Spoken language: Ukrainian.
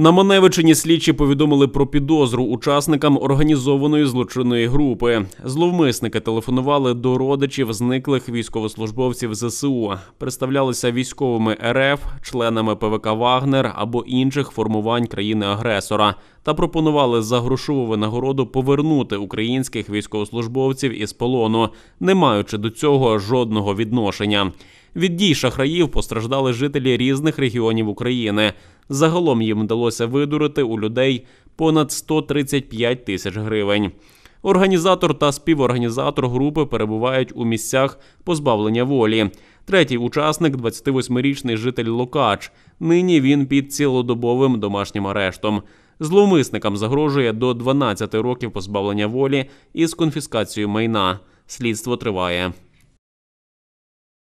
На Маневичині слідчі повідомили про підозру учасникам організованої злочинної групи. Зловмисники телефонували до родичів зниклих військовослужбовців ЗСУ, представлялися військовими РФ, членами ПВК Вагнер або інших формувань країни-агресора та пропонували за грошову винагороду повернути українських військовослужбовців із полону, не маючи до цього жодного відношення. Від дій шахраїв постраждали жителі різних регіонів України. Загалом їм вдалося видурити у людей понад 135 тисяч гривень. Організатор та співорганізатор групи перебувають у місцях позбавлення волі. Третій учасник 28-річний житель Локач. Нині він під цілодобовим домашнім арештом. Зловмисникам загрожує до 12 років позбавлення волі із конфіскацією майна. Слідство триває.